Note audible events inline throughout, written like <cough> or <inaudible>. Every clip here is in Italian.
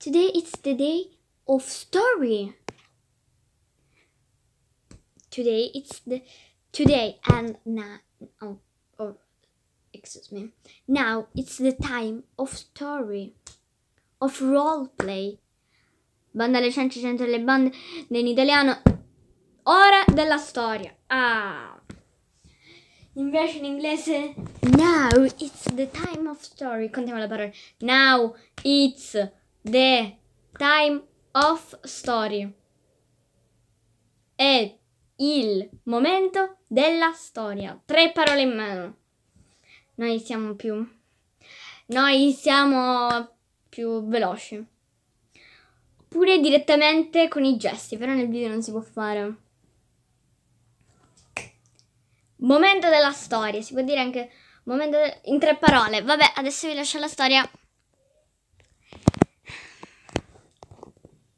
Today it's the day of story. Today it's the today and now oh, or oh, excuse me. Now it's the time of story of role play. Banda alle 100 le bande in italiano ora della storia. Ah. Invece in inglese now it's the time of story. Contiamo la parola now it's The Time of Story. È il momento della storia. Tre parole in mano. Noi siamo più... Noi siamo più veloci. Oppure direttamente con i gesti, però nel video non si può fare. Momento della storia, si può dire anche momento de... in tre parole. Vabbè, adesso vi lascio la storia.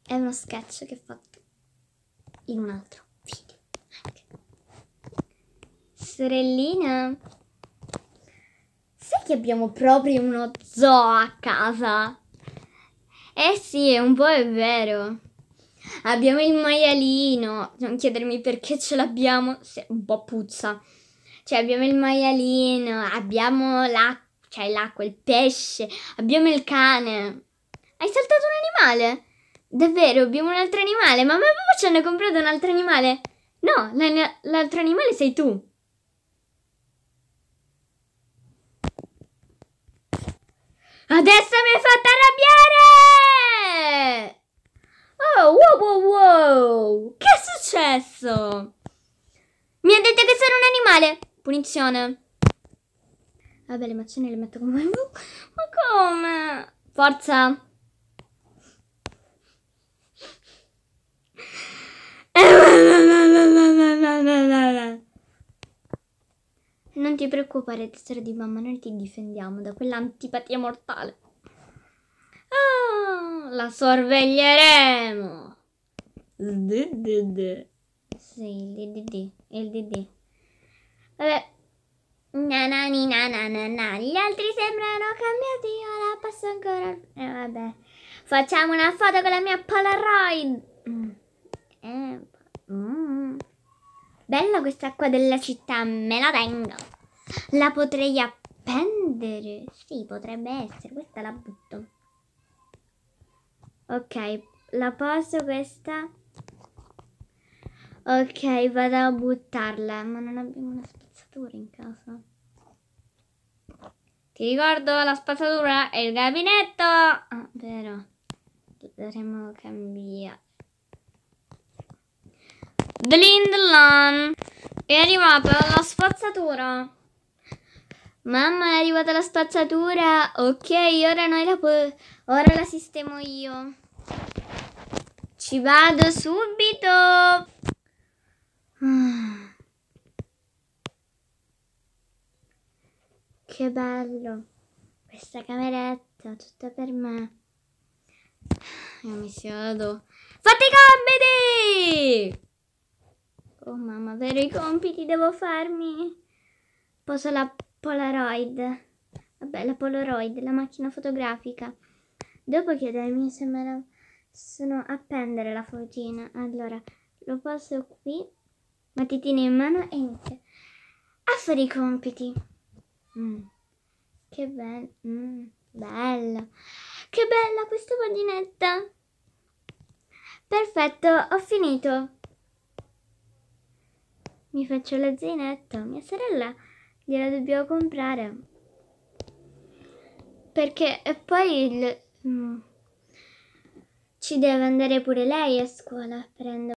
è uno sketch che ho fatto in un altro video anche. sorellina sai che abbiamo proprio uno zoo a casa eh sì un po' è vero abbiamo il maialino non chiedermi perché ce l'abbiamo se un po' puzza cioè abbiamo il maialino abbiamo l'acqua cioè l'acqua, il pesce, abbiamo il cane. Hai saltato un animale? Davvero, abbiamo un altro animale? Mamma e papà ci hanno comprato un altro animale. No, l'altro animale sei tu. Adesso mi hai fatto arrabbiare! Oh, wow, wow, wow! Che è successo? Mi ha detto che sono un animale! Punizione. Vabbè, le macchinelle le metto come... <laughs> Ma come? Forza! ti preoccupare, tesoro di mamma, noi ti difendiamo da quell'antipatia mortale. Ah, la sorveglieremo. DDD. Sì, il DDD, il DD. Vabbè. Nanani nananana, gli altri sembrano cambiati, io la passo ancora... Eh, vabbè. Facciamo una foto con la mia Polaroid. Mm. Eh, mm. Bella questa qua della città, me la tengo. La potrei appendere? Sì, potrebbe essere. Questa la butto. Ok, la posso questa. Ok, vado a buttarla, ma non abbiamo una spazzatura in casa. Ti ricordo, la spazzatura è il gabinetto! Ah, vero. Dovremmo cambiare. Blindlon! È arrivata la spazzatura! Mamma, è arrivata la spazzatura. Ok, ora, noi la, ora la sistemo io. Ci vado subito. <sighs> Che bello. Questa cameretta, tutta per me. Io mi siedo. Fatti i compiti! Oh mamma, vero i compiti devo farmi. Posso la Polaroid, vabbè la Polaroid, la macchina fotografica. Dopo che dai mi sembra sono appendere la fotina. Allora, lo posso qui, matitino in mano e inizio. A fare i compiti. Mm. Che bello. Mm. Bello. Che bella questa paginetta. Perfetto, ho finito. Mi faccio la zainetta. Mia sorella gliela dobbiamo comprare. Perché e poi il, mm, ci deve andare pure lei a scuola a